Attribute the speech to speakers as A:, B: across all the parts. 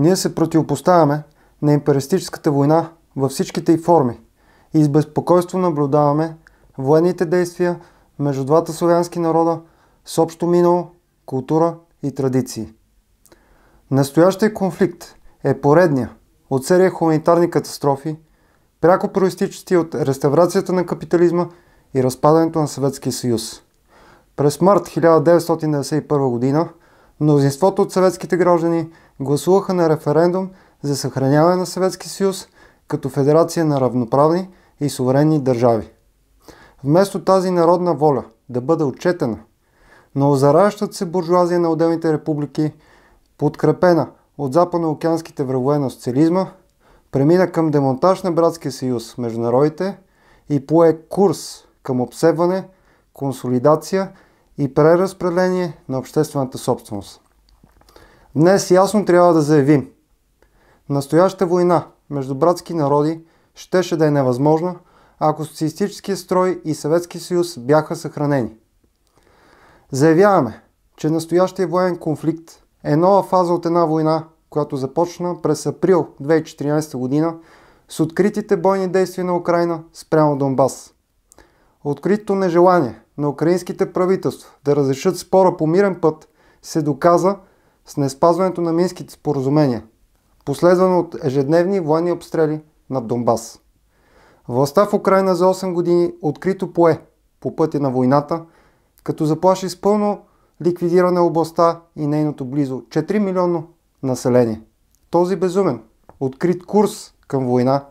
A: Ние се противопоставяме на империстическата война във всичките й форми и с безпокойство наблюдаваме военните действия между двата славянски народа с общо минало, култура и традиции. Настоящия конфликт е поредния от серия хуманитарни катастрофи, пряко проистичащи от реставрацията на капитализма и разпадането на Съветския съюз. През март 1991 г. мнозинството от съветските граждани гласуваха на референдум за съхраняване на Съветски съюз като федерация на равноправни и суверенни държави. Вместо тази народна воля да бъде отчетена, но зараждат се буржуазия на отделните републики, подкрепена от западноокеанските врагове на социализма, премина към демонтаж на братския съюз между народите и пое курс към обсебване, консолидация и преразпределение на обществената собственост. Днес ясно трябва да заявим. Настояща война между братски народи щеше да е невъзможна, ако социалистическия строй и Съветски съюз бяха съхранени. Заявяваме, че настоящия военен конфликт е нова фаза от една война, която започна през април 2014 година с откритите бойни действия на Украина спрямо Донбас. Откритото нежелание на украинските правителства да разрешат спора по мирен път се доказа – с неспазването на минските споразумения, последвано от ежедневни военни обстрели над Донбас. Властта в Украина за 8 години открито пое по пътя на войната, като заплаши с пълно ликвидиране областта и нейното близо 4 милионно население. Този безумен, открит курс към война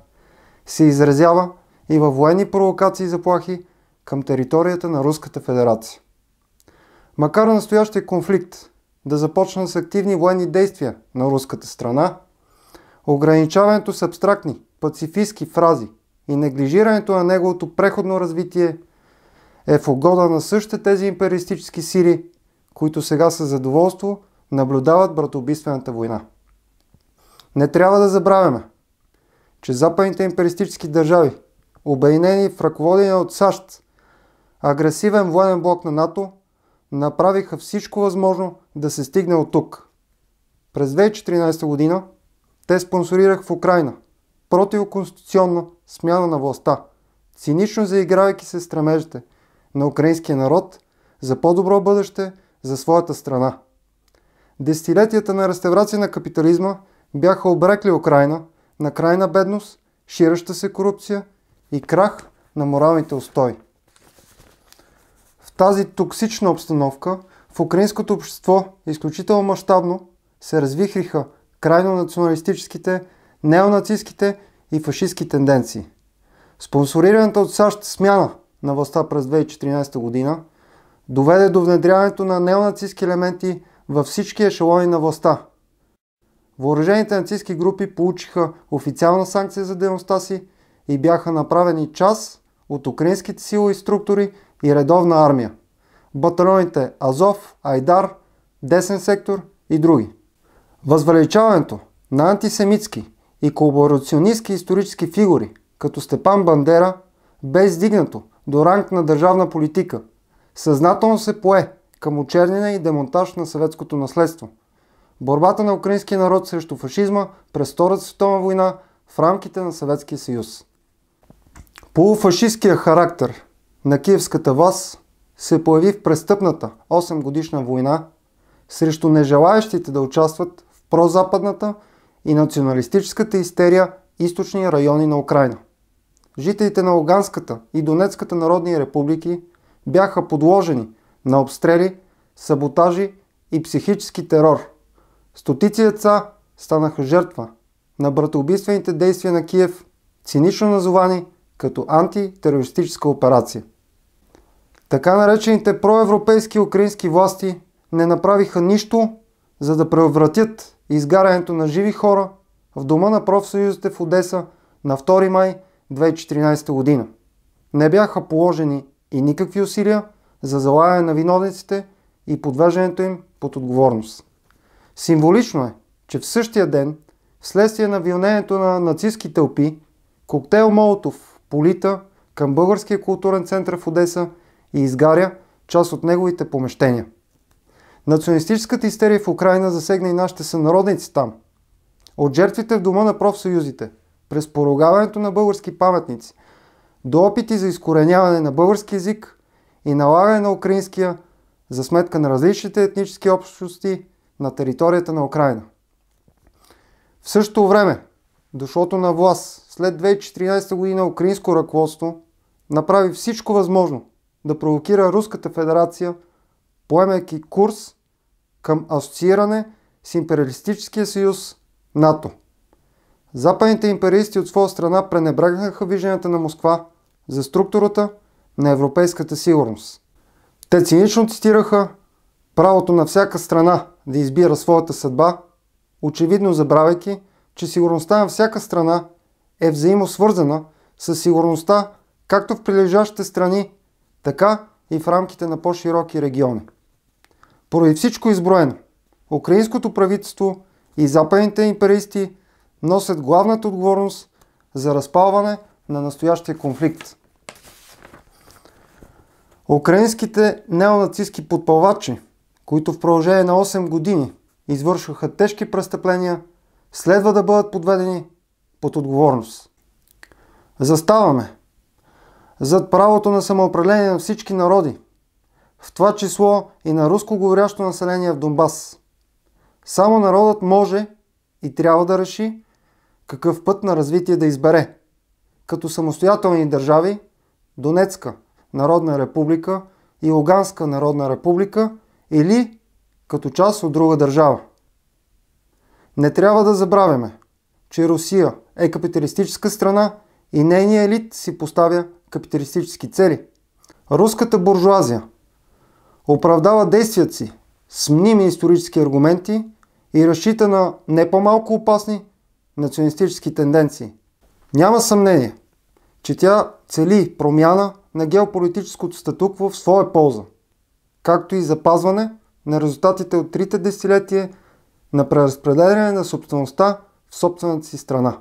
A: се изразява и във военни провокации и заплахи към територията на Руската федерация. Макар настоящия конфликт да започна с активни военни действия на руската страна, ограничаването с абстрактни, пацифистски фрази и неглижирането на неговото преходно развитие е в угода на същите тези империалистически сили, които сега със задоволство наблюдават братоубийствената война. Не трябва да забравяме, че западните империалистически държави, обединени в ръководение от САЩ, агресивен военен блок на НАТО – направиха всичко възможно да се стигне от тук. През 2014 година те спонсорирах в Украина противоконституционна смяна на властта, цинично заигравайки се стремежите на украинския народ за по-добро бъдеще за своята страна. Десетилетията на реставрация на капитализма бяха обрекли Украина на крайна бедност, шираща се корупция и крах на моралните устои тази токсична обстановка в украинското общество изключително мащабно се развихриха крайно националистическите, неонацистските и фашистски тенденции. Спонсорираната от САЩ смяна на властта през 2014 година доведе до внедряването на неонацистски елементи във всички ешелони на властта. Въоръжените нацистски групи получиха официална санкция за дейността си и бяха направени част от украинските силови структури – и редовна армия. Батальоните Азов, Айдар, Десен сектор и други. Възвеличаването на антисемитски и колаборационистски исторически фигури, като Степан Бандера, бе издигнато до ранг на държавна политика. Съзнателно се пое към очерняне и демонтаж на съветското наследство. Борбата на украинския народ срещу фашизма през Втората световна война в рамките на Съветския съюз. Полуфашистския характер – на киевската власт се появи в престъпната 8 годишна война срещу нежелаящите да участват в прозападната и националистическата истерия източни райони на Украина. Жителите на Луганската и Донецката народни републики бяха подложени на обстрели, саботажи и психически терор. Стотици деца станаха жертва на братоубийствените действия на Киев, цинично назовани – като антитерористическа операция. Така наречените проевропейски украински власти не направиха нищо, за да превратят изгарянето на живи хора в дома на профсъюзите в Одеса на 2 май 2014 година. Не бяха положени и никакви усилия за залаяне на виновниците и подвеждането им под отговорност. Символично е, че в същия ден, вследствие на вилнението на нацистски тълпи, коктейл Молотов, полита към Българския културен център в Одеса и изгаря част от неговите помещения. Националистическата истерия в Украина засегна и нашите сънародници там. От жертвите в дома на профсъюзите, през порогаването на български паметници, до опити за изкореняване на български язик и налагане на украинския за сметка на различните етнически общности на територията на Украина. В същото време дошлото на власт след 2014 година украинско ръководство направи всичко възможно да провокира Руската федерация, поемайки курс към асоцииране с империалистическия съюз НАТО. Западните империалисти от своя страна пренебрегнаха вижданията на Москва за структурата на европейската сигурност. Те цинично цитираха правото на всяка страна да избира своята съдба, очевидно забравяйки, че сигурността на всяка страна е взаимосвързана с сигурността както в прилежащите страни, така и в рамките на по-широки региони. Поради всичко изброено, украинското правителство и западните империсти носят главната отговорност за разпалване на настоящия конфликт. Украинските неонацистски подпалвачи, които в продължение на 8 години извършваха тежки престъпления следва да бъдат подведени под отговорност. Заставаме зад правото на самоуправление на всички народи, в това число и на рускоговорящо население в Донбас. Само народът може и трябва да реши какъв път на развитие да избере. Като самостоятелни държави Донецка Народна република и Луганска Народна република или като част от друга държава. Не трябва да забравяме, че Русия е капиталистическа страна и нейният елит си поставя капиталистически цели. Руската буржуазия оправдава действията си с мними исторически аргументи и разчита на не по-малко опасни националистически тенденции. Няма съмнение, че тя цели промяна на геополитическото статукво в своя полза, както и запазване на резултатите от трите десетилетия на преразпределяне на собствеността в собствената си страна.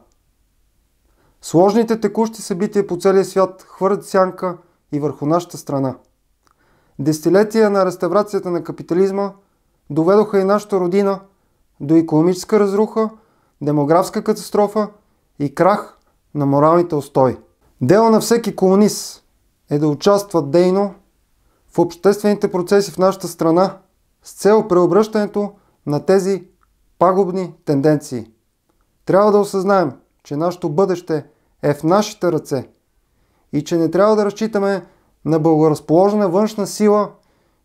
A: Сложните текущи събития по целия свят хвърлят сянка и върху нашата страна. Десетилетия на реставрацията на капитализма доведоха и нашата родина до економическа разруха, демографска катастрофа и крах на моралните устои. Дело на всеки колонист е да участва дейно в обществените процеси в нашата страна с цел преобръщането на тези пагубни тенденции. Трябва да осъзнаем, че нашето бъдеще е в нашите ръце и че не трябва да разчитаме на благоразположена външна сила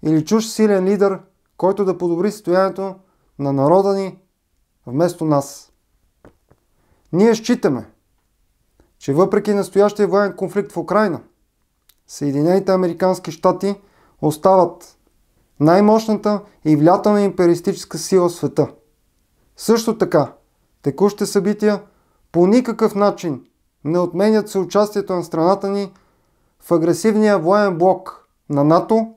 A: или чуж силен лидер, който да подобри състоянието на народа ни вместо нас. Ние считаме, че въпреки настоящия военен конфликт в Украина, Съединените Американски щати остават най-мощната и влиятелна империстическа сила в света – също така, текущите събития по никакъв начин не отменят се участието на страната ни в агресивния воен блок на НАТО,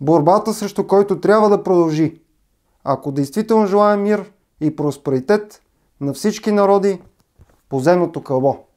A: борбата срещу който трябва да продължи, ако действително желаем мир и просперитет на всички народи по земното кълбо.